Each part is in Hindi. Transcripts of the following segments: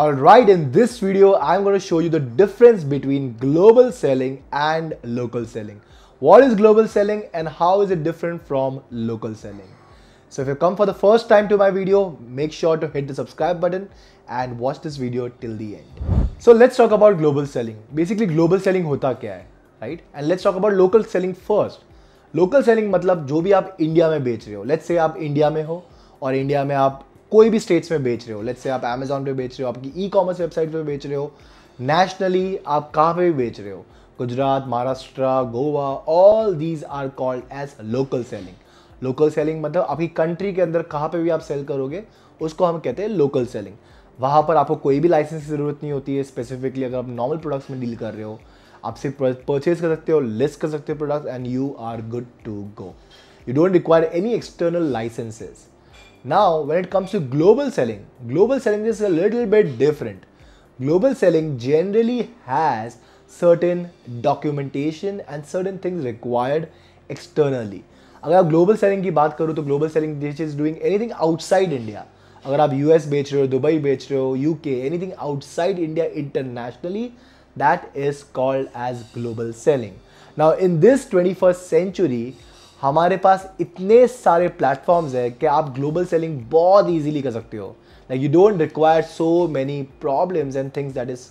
Alright, in this video, I'm going to show you the difference between global selling and local selling. What is global selling and how is it different from local selling? So if you come for the first time to my video, make sure to hit the subscribe button and watch this video till the end. So let's talk about global selling. Basically, global selling होता क्या है, right? And let's talk about local selling first. Local selling मतलब जो भी आप इंडिया में बेच रहे हो, let's say आप इंडिया में हो और इंडिया में आप कोई भी स्टेट्स में बेच रहे हो लेट्स से आप अमेजोन पे बेच रहे हो आपकी ई कॉमर्स वेबसाइट पे बेच रहे हो नेशनली आप कहाँ पे भी बेच रहे हो Gujarat Maharashtra Goa all these are called as local selling local selling मतलब आपकी कंट्री के अंदर कहाँ पे भी आप सेल करोगे उसको हम कहते हैं लोकल सेलिंग वहाँ पर आपको कोई भी लाइसेंस की ज़रूरत नहीं होती है स्पेसिफिकली अगर आप नॉर्मल प्रोडक्ट्स में डील कर रहे हो आप सिर्फ परचेज कर सकते हो लिस्ट कर सकते हो products and you are good to go you don't require any external licences Now, when it comes to global selling, global selling is a little bit different. Global selling generally has certain documentation and certain things required externally. अगर आप ग्लोबल सेलिंग की बात करो तो global selling this is doing anything outside India अगर आप यूएस बेच रहे हो दुबई बेच रहे हो UK anything outside India internationally that is called as global selling now in this twenty first century हमारे पास इतने सारे प्लेटफॉर्म्स हैं कि आप ग्लोबल सेलिंग बहुत ईजीली कर सकते हो like you don't require so many problems and things that is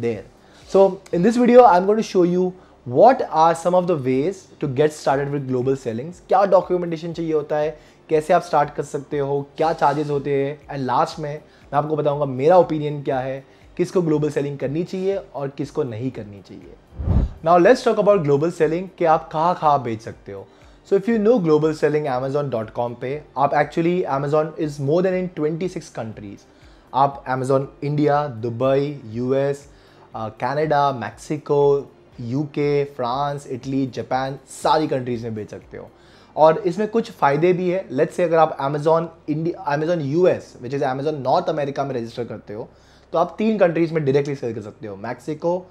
there so in this video I am going to show you what are some of the ways to get started with global sellings क्या डॉक्यूमेंटेशन चाहिए होता है कैसे आप स्टार्ट कर सकते हो क्या चार्जेस होते हैं एंड लास्ट में मैं आपको बताऊंगा मेरा ओपिनियन क्या है किसको ग्लोबल सेलिंग करनी चाहिए और किसको नहीं करनी चाहिए now let's talk about global selling कि आप कहाँ कहाँ बेच सकते हो so if you know global selling Amazon dot com पे आप actually Amazon is more than in twenty six countries आप Amazon India Dubai U S Canada Mexico U K France Italy Japan सारी कंट्रीज में बेच सकते हो और इसमें कुछ फ़ायदे भी है लेट्स से अगर आप Amazon India Amazon U S which is Amazon North America में रजिस्टर करते हो तो आप तीन कंट्रीज़ में डायरेक्टली सेल कर सकते हो Mexico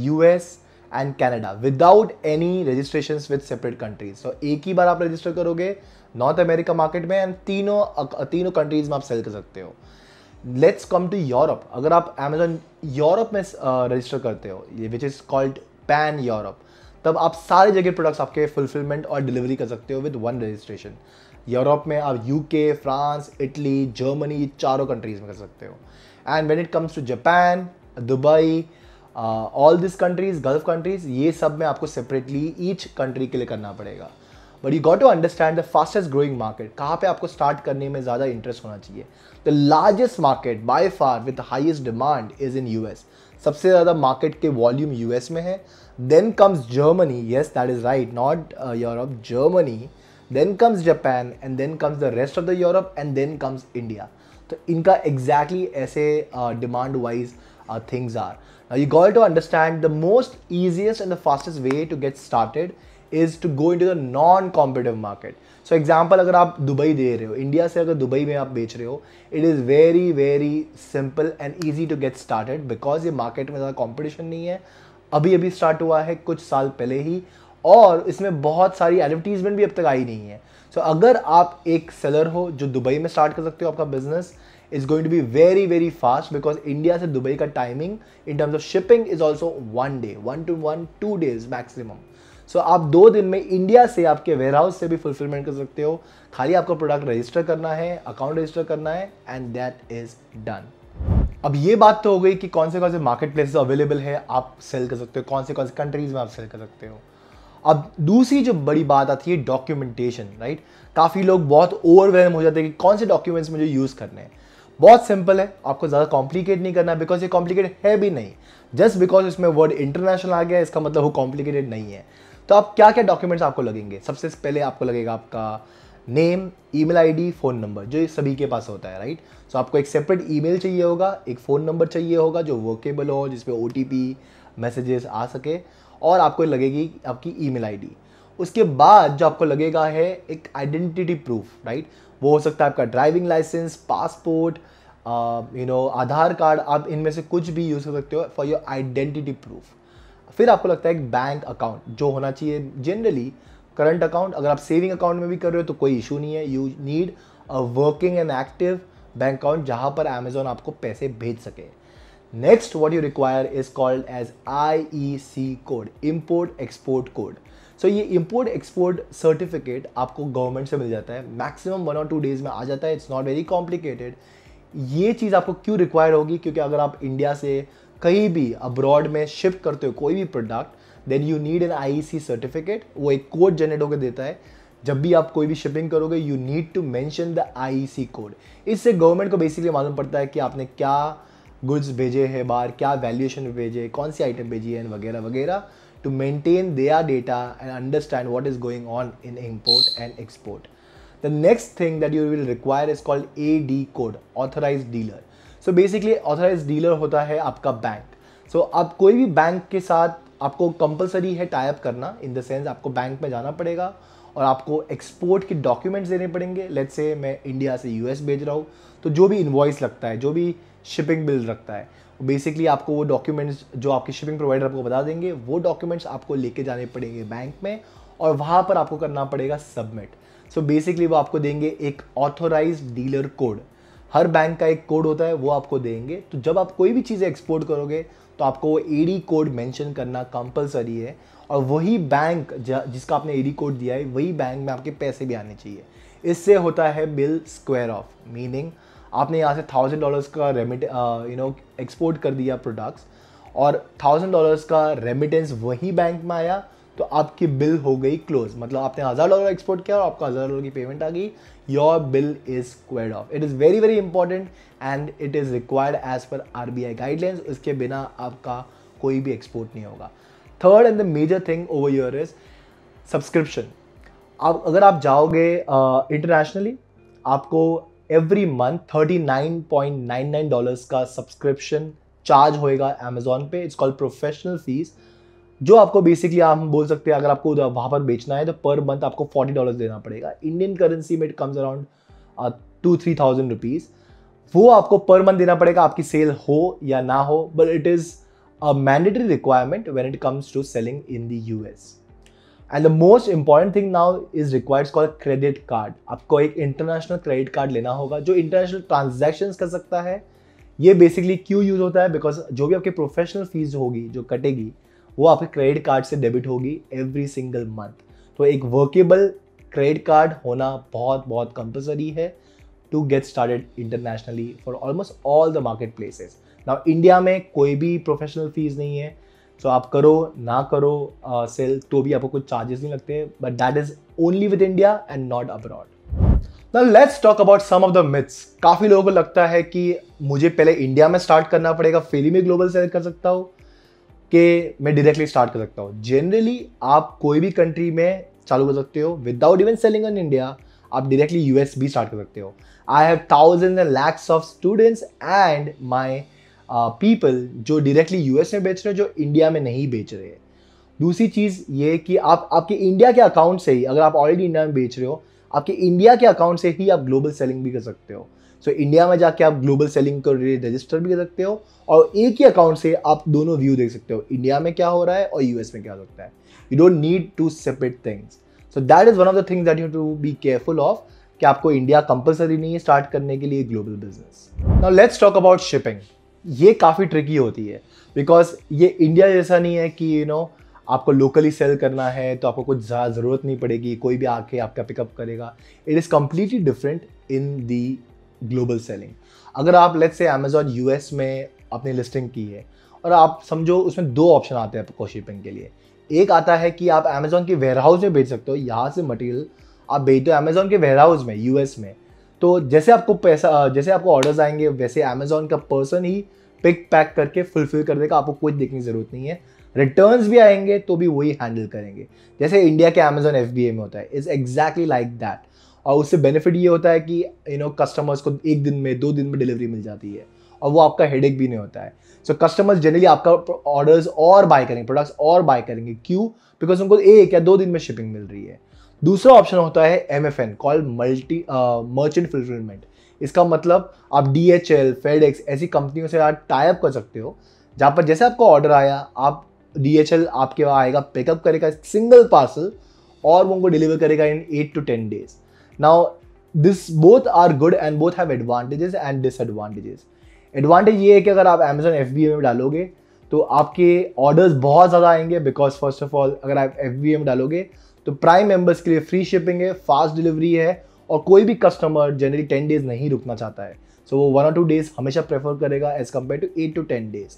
U S and Canada without any registration with separate countries so एक ही बार आप रजिस्टर करोगे नॉर्थ अमेरिका मार्केट में एंड तीनों तीनों कंट्रीज में आप सेल कर सकते हो लेट्स कम टू यूरोप अगर आप अमेजोन यूरोप में रजिस्टर करते हो which is called pan Europe तब आप सारी जगह प्रोडक्ट्स आपके फुलफिलमेंट और डिलीवरी कर सकते हो विद वन रजिस्ट्रेशन यूरोप में आप यूके फ्रांस इटली जर्मनी चारों कंट्रीज में कर सकते हो and when it comes to Japan Dubai all this countries Gulf countries ये सब में आपको सेपरेटली ईच कंट्री के लिए करना पड़ेगा but you got to understand the fastest growing market कहाँ पे आपको स्टार्ट करने में ज़्यादा इंटरेस्ट होना चाहिए the largest market by far with highest demand is in U S सबसे ज़्यादा मार्केट के वॉल्यूम यू एस में है then comes Germany yes that is right not Europe Germany then comes Japan and then comes the rest of the Europe and then comes India तो इनका एग्जैक्टली exactly ऐसे demand uh, wise uh, things are. Now you got to understand the most easiest and the fastest way to get started is to go into the non competitive market so example अगर आप दुबई दे रहे हो इंडिया से अगर दुबई में आप बेच रहे हो it is very very simple and easy to get started because ये मार्केट में ज़्यादा कॉम्पिटिशन नहीं है अभी अभी स्टार्ट हुआ है कुछ साल पहले ही और इसमें बहुत सारी एडवर्टीजमेंट भी अब तक आई नहीं है सो so, अगर आप एक सेलर हो जो दुबई में स्टार्ट कर सकते हो आपका business is going to be very very fast because India से दुबई का timing in terms of shipping is also one day one two one two days maximum so आप दो दिन में इंडिया से आपके वेयर हाउस से भी फुलफिलमेंट कर सकते हो खाली आपका प्रोडक्ट रजिस्टर करना है अकाउंट रजिस्टर करना है एंड दैट इज डन अब ये बात तो हो गई कि कौन से कौन से मार्केट प्लेसेस अवेलेबल है आप सेल कर सकते हो कौन से कौन से कंट्रीज में आप सेल कर सकते हो अब दूसरी जो बड़ी बात आती है डॉक्यूमेंटेशन राइट काफ़ी लोग बहुत ओवरवेलम हो जाते हैं कि कौन से डॉक्यूमेंट्स मुझे यूज़ करने हैं बहुत सिंपल है आपको ज़्यादा कॉम्प्लिकेट नहीं करना बिकॉज ये कॉम्प्लिकेट है भी नहीं जस्ट बिकॉज इसमें वर्ड इंटरनेशनल आ गया इसका मतलब वो कॉम्प्लिकेटेड नहीं है तो आप क्या क्या डॉक्यूमेंट्स आपको लगेंगे सबसे पहले आपको लगेगा आपका name email ID phone number जो सभी के पास होता है राइट सो so, आपको एक सेपरेट ईमेल चाहिए होगा एक फ़ोन नंबर चाहिए होगा जो वर्केबल हो जिसपे ओ मैसेजेस आ सके और आपको लगेगी आपकी ईमेल आईडी उसके बाद जो आपको लगेगा है एक आइडेंटिटी प्रूफ राइट वो हो सकता है आपका driving licence passport you know Aadhaar card आप इनमें से कुछ भी यूज़ कर सकते हो फॉर योर आइडेंटिटी प्रूफ फिर आपको लगता है एक बैंक अकाउंट जो होना चाहिए जनरली करंट अकाउंट अगर आप सेविंग अकाउंट में भी कर रहे हो तो कोई इशू नहीं है you need a working and active bank account जहाँ पर अमेजोन आपको पैसे भेज सके next what you require is called as I E C code import export code so ये इम्पोर्ट एक्सपोर्ट सर्टिफिकेट आपको गवर्नमेंट से मिल जाता है मैक्सिमम वन और टू डेज में आ जाता है इट्स नॉट वेरी कॉम्प्लिकेटेड ये चीज़ आपको क्यों रिक्वायर होगी क्योंकि अगर आप इंडिया से कहीं भी अब्रॉड में शिफ्ट करते हो कोई भी product then you need an I C certificate वो एक कोड जनरेट होकर देता है जब भी आप कोई भी शिपिंग करोगे you need to mention the I C code इससे गवर्नमेंट को बेसिकली मालूम पड़ता है कि आपने क्या गुड्स भेजे हैं बाहर क्या वैल्यूएशन भेजे कौन सी आइटम भेजी है वगैरह वगैरह to maintain their data and understand what is going on in import and export next thing that you will require is called A D code authorized dealer so basically authorized dealer होता है आपका बैंक सो so, आप कोई भी बैंक के साथ आपको कंपलसरी है टाइप करना इन द सेंस आपको बैंक में जाना पड़ेगा और आपको एक्सपोर्ट के डॉक्यूमेंट्स देने पड़ेंगे लेट्स से मैं इंडिया से यूएस भेज रहा हूँ तो जो भी इन्वॉइस लगता है जो भी शिपिंग बिल रखता है बेसिकली आपको वो डॉक्यूमेंट्स जो आपके शिपिंग प्रोवाइडर आपको बता देंगे वो डॉक्यूमेंट्स आपको लेके जाने पड़ेंगे बैंक में और वहाँ पर आपको करना पड़ेगा सबमिट सो बेसिकली वो आपको देंगे एक ऑथोराइज डीलर कोड हर बैंक का एक कोड होता है वो आपको देंगे तो जब आप कोई भी चीज़ें एक्सपोर्ट करोगे तो आपको वो ईडी कोड मेंशन करना कंपलसरी है और वही बैंक जिसका आपने एडी कोड दिया है वही बैंक में आपके पैसे भी आने चाहिए इससे होता है बिल स्क्वायर ऑफ मीनिंग आपने यहाँ से थाउजेंड डॉलर्स का रेमिट यू नो एक्सपोर्ट कर दिया प्रोडक्ट्स और थाउजेंड डॉलर्स का रेमिटेंस वही बैंक में आया तो आपकी बिल हो गई क्लोज मतलब आपने हज़ार डॉलर एक्सपोर्ट किया और आपका हज़ार डॉलर की पेमेंट आ गई your bill is squared off it is very very important and it is required as per R B I guidelines उसके बिना आपका कोई भी एक्सपोर्ट नहीं होगा third and the major thing over your is subscription आप अगर आप जाओगे इंटरनेशनली uh, आपको every month thirty nine point nine nine dollars का सब्सक्रिप्शन चार्ज होएगा अमेजोन पे इट्स कॉल्ड प्रोफेशनल फीस जो आपको बेसिकली आप बोल सकते हैं अगर आपको वहाँ पर बेचना है तो पर मंथ आपको फोर्टी डॉलर देना पड़ेगा इंडियन करेंसी में it comes around two three thousand rupees वो आपको पर मंथ देना पड़ेगा आपकी सेल हो या ना हो but it is a mandatory requirement when it comes to selling in U S and the most important thing now is required call credit card आपको एक इंटरनेशनल क्रेडिट कार्ड लेना होगा जो इंटरनेशनल ट्रांजेक्शन कर सकता है ये बेसिकली क्यों यूज़ होता है बिकॉज जो भी आपकी प्रोफेशनल फीस होगी जो कटेगी वो आपके क्रेडिट कार्ड से डेबिट होगी एवरी सिंगल मंथ तो एक वर्केबल क्रेडिट कार्ड होना बहुत बहुत कंपलसरी है to get started internationally for almost all the market places now India में कोई भी प्रोफेशनल फीस नहीं है सो so, आप करो ना करो सेल uh, तो भी आपको कुछ चार्जेस नहीं लगते but that is only with India and not abroad ना let's talk about some of the myths काफ़ी लोगों को लगता है कि मुझे पहले इंडिया में स्टार्ट करना पड़ेगा फिर ही मैं ग्लोबल सेल कर सकता हूँ कि मैं डायरेक्टली स्टार्ट कर सकता हूँ जनरली आप कोई भी कंट्री में चालू कर सकते हो without even selling in India आप डायरेक्टली यूएस भी स्टार्ट कर सकते हो I have thousand and lakhs of students and my people जो डायरेक्टली यूएस में बेच रहे हैं जो इंडिया में नहीं बेच रहे हैं दूसरी चीज़ ये कि आप आपके इंडिया के अकाउंट से ही अगर आप ऑलरेडी इंडिया में बेच रहे हो आपके इंडिया के अकाउंट से ही आप ग्लोबल सेलिंग भी कर सकते हो सो so, इंडिया में जाके आप ग्लोबल सेलिंग कर रजिस्टर भी कर सकते हो और एक ही अकाउंट से आप दोनों व्यू देख सकते हो इंडिया में क्या हो रहा है और यूएस में क्या हो सकता है you don't need to separate things so that is one of the things that you to be careful of कि आपको इंडिया कंपलसरी नहीं है स्टार्ट करने के लिए global business now let's talk about shipping ये काफ़ी ट्रिकी होती है बिकॉज ये इंडिया जैसा नहीं है कि यू you नो know, आपको लोकली सेल करना है तो आपको कुछ ज़्यादा ज़रूरत नहीं पड़ेगी कोई भी आके आपका पिकअप करेगा it is completely different in the global selling अगर आप लेट से अमेजोन यू में अपनी लिस्टिंग की है और आप समझो उसमें दो ऑप्शन आते हैं आपको शिपिंग के लिए एक आता है कि आप अमेजोन के वेयर हाउस में बेच सकते हो यहाँ से मटेरियल आप भेज दो अमेजोन के वेयर हाउस में यू में तो जैसे आपको पैसा जैसे आपको ऑर्डर्स आएंगे वैसे अमेजोन का पर्सन ही पिक पैक करके फुलफिल कर देगा आपको कोई देखने की ज़रूरत नहीं है रिटर्न्स भी आएंगे तो भी वही हैंडल करेंगे जैसे इंडिया के अमेजोन एफ में होता है इज़ एग्जैक्टली लाइक दैट और उससे बेनिफिट ये होता है कि यू नो कस्टमर्स को एक दिन में दो दिन में डिलीवरी मिल जाती है और वो आपका हेडेक भी नहीं होता है सो कस्टमर्स जनरली आपका ऑर्डर्स और बाय करेंगे प्रोडक्ट्स और बाय करेंगे क्यों बिकॉज उनको एक या दो दिन में शिपिंग मिल रही है दूसरा ऑप्शन होता है M F N call multi merchant fulfilment इसका मतलब आप D H L FedEx ऐसी कंपनियों से आप टाइप कर सकते हो जहाँ पर जैसे आपका ऑर्डर आया आप डी एच एल आपके वहाँ आएगा पिकअप करेगा सिंगल पार्सल और वो उनको डिलीवर करेगा in eight to ten days now this both are good and both have advantages and disadvantages advantage ये है कि अगर आप अमेजोन एफ बी ए में डालोगे तो आपके ऑर्डर्स बहुत ज़्यादा आएंगे बिकॉज फर्स्ट ऑफ ऑल अगर आप एफ बी ए में डालोगे तो प्राइम मेंबर्स के लिए फ्री शिपिंग है फास्ट डिलीवरी है और कोई भी कस्टमर जनरली टेन डेज नहीं रुकना चाहता है सो so, वो वन और टू डेज हमेशा प्रेफर करेगा as compare to eight to ten days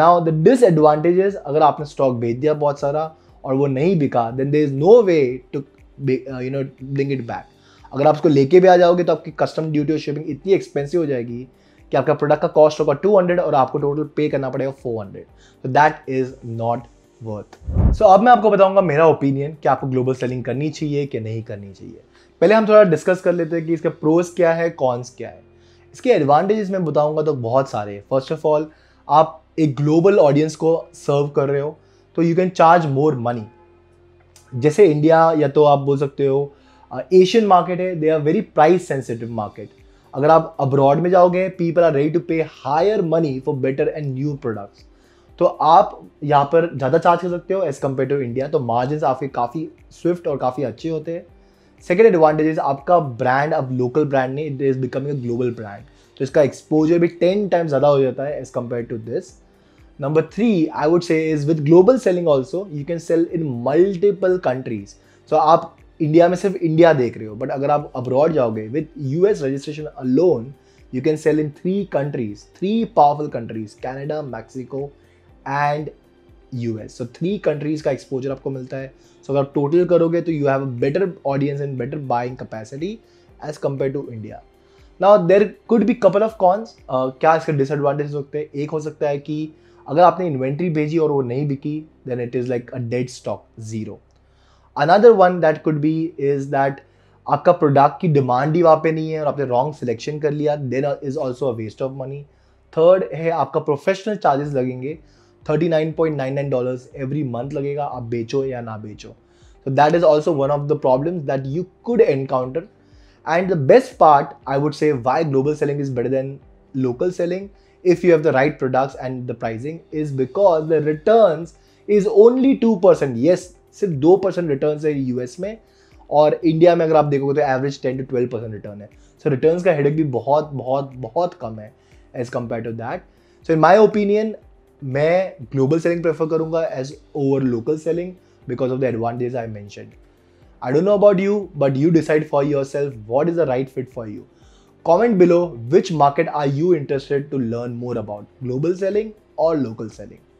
now the disadvantages अगर आपने स्टॉक भेज दिया बहुत सारा और वो नहीं बिका then there is no way to you know bring it back अगर आप उसको लेके भी आ जाओगे तो आपकी कस्टम ड्यूटी और शिपिंग इतनी एक्सपेंसिव हो जाएगी कि आपका प्रोडक्ट का कॉस्ट होगा 200 और आपको टोटल पे करना पड़ेगा 400 so that is not worth so so, अब मैं आपको बताऊंगा मेरा ओपिनियन कि आपको ग्लोबल सेलिंग करनी चाहिए कि नहीं करनी चाहिए पहले हम थोड़ा डिस्कस कर लेते हैं कि इसके प्रोज क्या है कॉन्स क्या है इसके एडवांटेजेस मैं बताऊंगा तो बहुत सारे हैं फर्स्ट ऑफ ऑल आप एक ग्लोबल ऑडियंस को सर्व कर रहे हो तो you can charge more money जैसे इंडिया या तो आप बोल सकते हो एशियन मार्केट है they are very price sensitive market अगर आप अब्रॉड में जाओगे people are ready to pay higher money for better and new products तो आप यहाँ पर ज़्यादा चार्ज कर सकते हो एज़ कम्पेयर टू इंडिया तो मार्जिन आपके काफ़ी स्विफ्ट और काफ़ी अच्छे होते हैं सेकेंड एडवांटेज आपका ब्रांड अब लोकल ब्रांड नहीं it is becoming a global brand तो इसका एक्सपोजर भी टेन टाइम ज़्यादा हो जाता है as compare to this number three I would say is with global selling also you can sell in multiple countries so आप इंडिया में सिर्फ इंडिया देख रहे हो बट अगर आप अब्रॉड जाओगे with U S registration alone you can sell in three countries three powerful countries Canada Mexico and US so three countries का एक्सपोजर आपको मिलता है सो so, अगर टोटल करोगे तो you have a better audience and better buying capacity as compare to India ना there could be couple of cons क्या इसके डिसएडवांटेज हो सकते हैं एक हो सकता है कि अगर आपने इन्वेंट्री भेजी और वो नहीं बिकी then it is like a dead stock zero another one that could be is that आपका प्रोडक्ट की डिमांड ही वहाँ पे नहीं है और आपने रॉन्ग सिलेक्शन कर लिया then is also a waste of money third है आपका प्रोफेशनल चार्जेस लगेंगे thirty nine point nine nine dollars every month लगेगा आप बेचो या ना बेचो तो that is also one of the problem that you could encounter and the best part I would say why global selling is better than local selling if you have the right product and the pricing is because the return is only two percent yes सिर्फ दो परसेंट रिटर्न है यू एस में और इंडिया में अगर आप देखोगे तो average ten to twelve percent return है सो रिटर्न का हेडक भी बहुत बहुत बहुत कम है as compare to that so in my opinion मैं ग्लोबल सेलिंग प्रेफर करूँगा as over local selling because of the advantage I mention I don't know about you but you decide for yourself what is the right fit for you comment below which market are you interested to learn more about global selling और लोकल सेलिंग